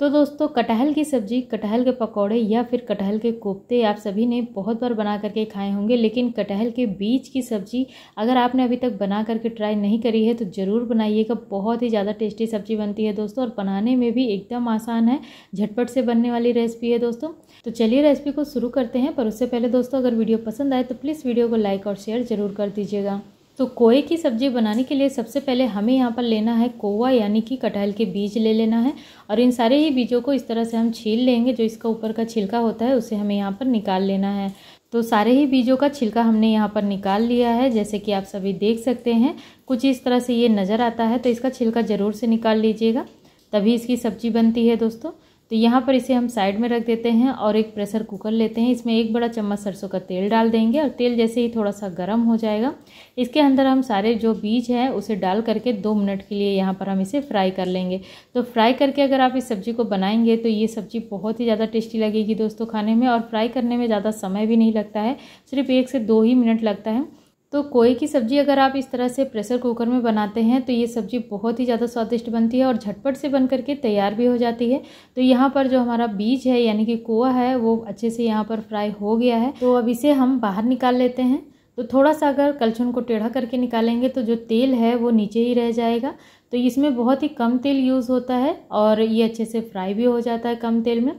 तो दोस्तों कटहल की सब्ज़ी कटहल के पकौड़े या फिर कटहल के कोफ्ते आप सभी ने बहुत बार बना करके खाए होंगे लेकिन कटहल के बीज की सब्ज़ी अगर आपने अभी तक बना करके ट्राई नहीं करी है तो ज़रूर बनाइएगा बहुत ही ज़्यादा टेस्टी सब्ज़ी बनती है दोस्तों और बनाने में भी एकदम आसान है झटपट से बनने वाली रेसिपी है दोस्तों तो चलिए रेसिपी को शुरू करते हैं पर उससे पहले दोस्तों अगर वीडियो पसंद आए तो प्लीज़ वीडियो को लाइक और शेयर ज़रूर कर दीजिएगा तो कोए की सब्ज़ी बनाने के लिए सबसे पहले हमें यहाँ पर लेना है कोवा यानी कि कटहल के बीज ले लेना है और इन सारे ही बीजों को इस तरह से हम छील लेंगे जो इसका ऊपर का छिलका होता है उसे हमें यहाँ पर निकाल लेना है तो सारे ही बीजों का छिलका हमने यहाँ पर निकाल लिया है जैसे कि आप सभी देख सकते हैं कुछ इस तरह से ये नज़र आता है तो इसका छिलका ज़रूर से निकाल लीजिएगा तभी इसकी सब्ज़ी बनती है दोस्तों तो यहाँ पर इसे हम साइड में रख देते हैं और एक प्रेशर कुकर लेते हैं इसमें एक बड़ा चम्मच सरसों का तेल डाल देंगे और तेल जैसे ही थोड़ा सा गर्म हो जाएगा इसके अंदर हम सारे जो बीज है उसे डाल करके दो मिनट के लिए यहाँ पर हम इसे फ्राई कर लेंगे तो फ्राई करके अगर आप इस सब्ज़ी को बनाएंगे तो ये सब्ज़ी बहुत ही ज़्यादा टेस्टी लगेगी दोस्तों खाने में और फ्राई करने में ज़्यादा समय भी नहीं लगता है सिर्फ एक से दो ही मिनट लगता है तो कोई की सब्ज़ी अगर आप इस तरह से प्रेशर कुकर में बनाते हैं तो ये सब्ज़ी बहुत ही ज़्यादा स्वादिष्ट बनती है और झटपट से बन करके तैयार भी हो जाती है तो यहाँ पर जो हमारा बीज है यानी कि कोआ है वो अच्छे से यहाँ पर फ्राई हो गया है तो अब इसे हम बाहर निकाल लेते हैं तो थोड़ा सा अगर कलछुन को टेढ़ा करके निकालेंगे तो जो तेल है वो नीचे ही रह जाएगा तो इसमें बहुत ही कम तेल यूज़ होता है और ये अच्छे से फ्राई भी हो जाता है कम तेल में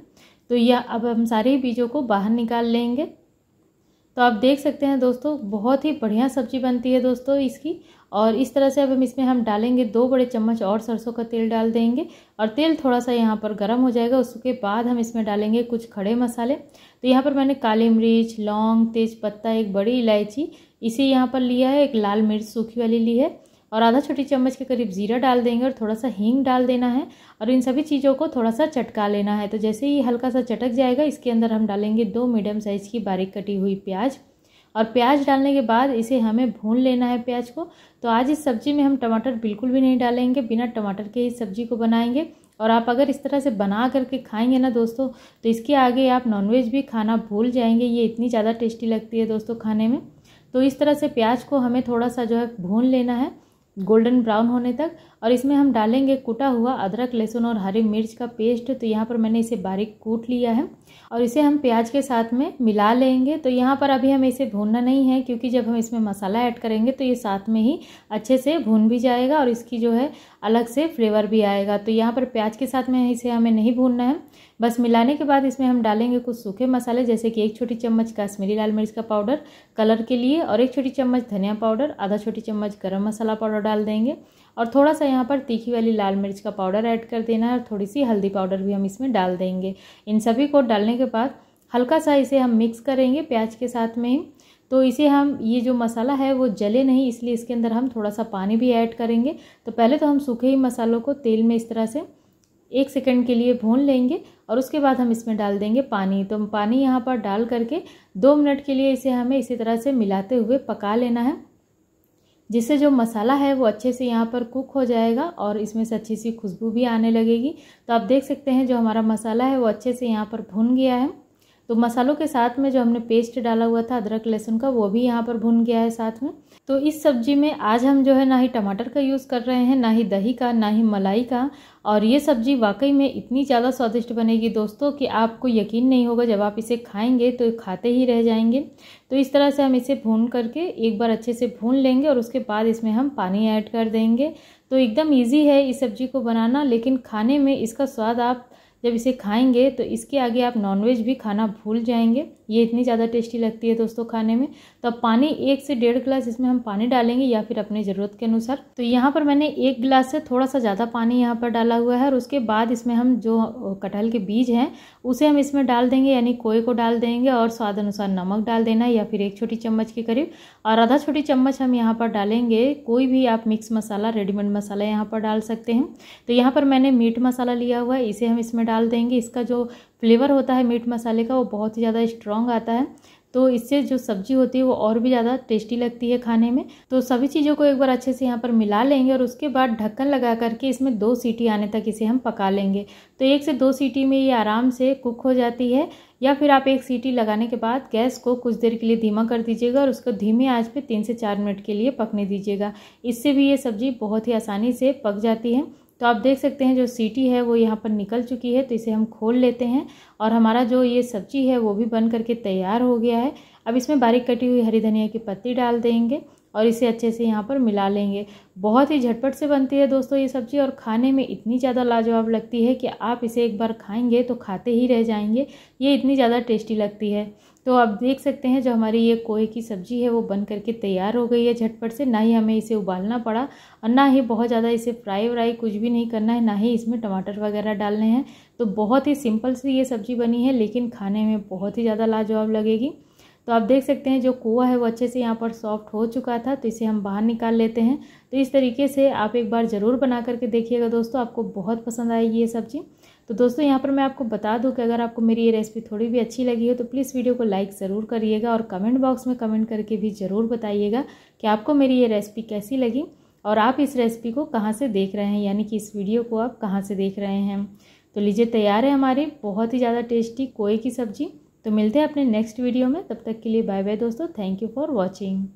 तो यह अब हम सारे बीजों को बाहर निकाल लेंगे तो आप देख सकते हैं दोस्तों बहुत ही बढ़िया सब्ज़ी बनती है दोस्तों इसकी और इस तरह से अब हम इसमें हम डालेंगे दो बड़े चम्मच और सरसों का तेल डाल देंगे और तेल थोड़ा सा यहाँ पर गर्म हो जाएगा उसके बाद हम इसमें डालेंगे कुछ खड़े मसाले तो यहाँ पर मैंने काली मिर्च लौंग तेज पत्ता एक बड़ी इलायची इसे यहाँ पर लिया है एक लाल मिर्च सूखी वाली ली है और आधा छोटी चम्मच के करीब ज़ीरा डाल देंगे और थोड़ा सा हींग डाल देना है और इन सभी चीज़ों को थोड़ा सा चटका लेना है तो जैसे ही हल्का सा चटक जाएगा इसके अंदर हम डालेंगे दो मीडियम साइज़ की बारीक कटी हुई प्याज और प्याज डालने के बाद इसे हमें भून लेना है प्याज को तो आज इस सब्ज़ी में हम टमाटर बिल्कुल भी नहीं डालेंगे बिना टमाटर के इस सब्ज़ी को बनाएंगे और आप अगर इस तरह से बना करके खाएंगे ना दोस्तों तो इसके आगे आप नॉनवेज भी खाना भूल जाएंगे ये इतनी ज़्यादा टेस्टी लगती है दोस्तों खाने में तो इस तरह से प्याज को हमें थोड़ा सा जो है भून लेना है गोल्डन ब्राउन होने तक और इसमें हम डालेंगे कुटा हुआ अदरक लहसुन और हरी मिर्च का पेस्ट तो यहाँ पर मैंने इसे बारीक कूट लिया है और इसे हम प्याज के साथ में मिला लेंगे तो यहाँ पर अभी हमें इसे भूनना नहीं है क्योंकि जब हम इसमें मसाला ऐड करेंगे तो ये साथ में ही अच्छे से भून भी जाएगा और इसकी जो है अलग से फ्लेवर भी आएगा तो यहाँ पर प्याज के साथ में इसे हमें नहीं भूनना है बस मिलाने के बाद इसमें हम डालेंगे कुछ सूखे मसाले जैसे कि एक छोटी चम्मच कश्मीरी लाल मिर्च का पाउडर कलर के लिए और एक छोटी चम्मच धनिया पाउडर आधा छोटी चम्मच गर्म मसाला पाउडर डाल देंगे और थोड़ा सा यहाँ पर तीखी वाली लाल मिर्च का पाउडर ऐड कर देना है और थोड़ी सी हल्दी पाउडर भी हम इसमें डाल देंगे इन सभी को डालने के बाद हल्का सा इसे हम मिक्स करेंगे प्याज के साथ में ही तो इसे हम ये जो मसाला है वो जले नहीं इसलिए इसके अंदर हम थोड़ा सा पानी भी ऐड करेंगे तो पहले तो हम सूखे ही मसालों को तेल में इस तरह से एक सेकंड के लिए भून लेंगे और उसके बाद हम इसमें डाल देंगे पानी तो पानी यहाँ पर डाल करके दो मिनट के लिए इसे हमें इसी तरह से मिलाते हुए पका लेना है जिससे जो मसाला है वो अच्छे से यहाँ पर कुक हो जाएगा और इसमें से अच्छी सी खुशबू भी आने लगेगी तो आप देख सकते हैं जो हमारा मसाला है वो अच्छे से यहाँ पर भुन गया है तो मसालों के साथ में जो हमने पेस्ट डाला हुआ था अदरक लहसुन का वो भी यहाँ पर भुन गया है साथ में तो इस सब्जी में आज हम जो है ना ही टमाटर का यूज़ कर रहे हैं ना ही दही का ना ही मलाई का और ये सब्जी वाकई में इतनी ज़्यादा स्वादिष्ट बनेगी दोस्तों कि आपको यकीन नहीं होगा जब आप इसे खाएंगे तो खाते ही रह जाएंगे तो इस तरह से हम इसे भून करके एक बार अच्छे से भून लेंगे और उसके बाद इसमें हम पानी ऐड कर देंगे तो एकदम ईजी है इस सब्जी को बनाना लेकिन खाने में इसका स्वाद आप जब इसे खाएंगे तो इसके आगे आप नॉनवेज भी खाना भूल जाएंगे ये इतनी ज़्यादा टेस्टी लगती है दोस्तों खाने में तो अब पानी एक से डेढ़ गिलास इसमें हम पानी डालेंगे या फिर अपनी ज़रूरत के अनुसार तो यहाँ पर मैंने एक गिलास से थोड़ा सा ज़्यादा पानी यहाँ पर डाला हुआ है और उसके बाद इसमें हम जो कटहल के बीज हैं उसे हम इसमें डाल देंगे यानी कोए को डाल देंगे और स्वाद अनुसार नमक डाल देना या फिर एक छोटी चम्मच के करीब और आधा छोटी चम्मच हम यहाँ पर डालेंगे कोई भी आप मिक्स मसाला रेडीमेड मसाला यहाँ पर डाल सकते हैं तो यहाँ पर मैंने मीट मसाला लिया हुआ है इसे हम इसमें डाल देंगे इसका जो फ्लेवर होता है मीट मसाले का वो बहुत ही ज़्यादा स्ट्रॉन्ग आता है तो इससे जो सब्ज़ी होती है वो और भी ज़्यादा टेस्टी लगती है खाने में तो सभी चीज़ों को एक बार अच्छे से यहाँ पर मिला लेंगे और उसके बाद ढक्कन लगा करके इसमें दो सीटी आने तक इसे हम पका लेंगे तो एक से दो सीटी में ये आराम से कुक हो जाती है या फिर आप एक सीटी लगाने के बाद गैस को कुछ देर के लिए धीमा कर दीजिएगा और उसको धीमे आज पर तीन से चार मिनट के लिए पकने दीजिएगा इससे भी ये सब्ज़ी बहुत ही आसानी से पक जाती है तो आप देख सकते हैं जो सीटी है वो यहाँ पर निकल चुकी है तो इसे हम खोल लेते हैं और हमारा जो ये सब्जी है वो भी बन करके तैयार हो गया है अब इसमें बारीक कटी हुई हरी धनिया की पत्ती डाल देंगे और इसे अच्छे से यहाँ पर मिला लेंगे बहुत ही झटपट से बनती है दोस्तों ये सब्ज़ी और खाने में इतनी ज़्यादा लाजवाब लगती है कि आप इसे एक बार खाएंगे तो खाते ही रह जाएंगे ये इतनी ज़्यादा टेस्टी लगती है तो आप देख सकते हैं जो हमारी ये कोहे की सब्ज़ी है वो बन करके तैयार हो गई है झटपट से ना ही हमें इसे उबालना पड़ा और ना ही बहुत ज़्यादा इसे फ्राई व्राई कुछ भी नहीं करना है ना ही इसमें टमाटर वगैरह डालने हैं तो बहुत ही सिंपल सी ये सब्ज़ी बनी है लेकिन खाने में बहुत ही ज़्यादा लाजवाब लगेगी तो आप देख सकते हैं जो कुआ है वो अच्छे से यहाँ पर सॉफ्ट हो चुका था तो इसे हम बाहर निकाल लेते हैं तो इस तरीके से आप एक बार ज़रूर बना करके देखिएगा दोस्तों आपको बहुत पसंद आएगी ये सब्ज़ी तो दोस्तों यहाँ पर मैं आपको बता दूँ कि अगर आपको मेरी ये रेसिपी थोड़ी भी अच्छी लगी हो तो प्लीज़ वीडियो को लाइक ज़रूर करिएगा और कमेंट बॉक्स में कमेंट करके भी ज़रूर बताइएगा कि आपको मेरी ये रेसिपी कैसी लगी और आप इस रेसिपी को कहाँ से देख रहे हैं यानी कि इस वीडियो को आप कहाँ से देख रहे हैं तो लीजिए तैयार है हमारी बहुत ही ज़्यादा टेस्टी कोए की सब्ज़ी तो मिलते हैं अपने नेक्स्ट वीडियो में तब तक के लिए बाय बाय दोस्तों थैंक यू फॉर वॉचिंग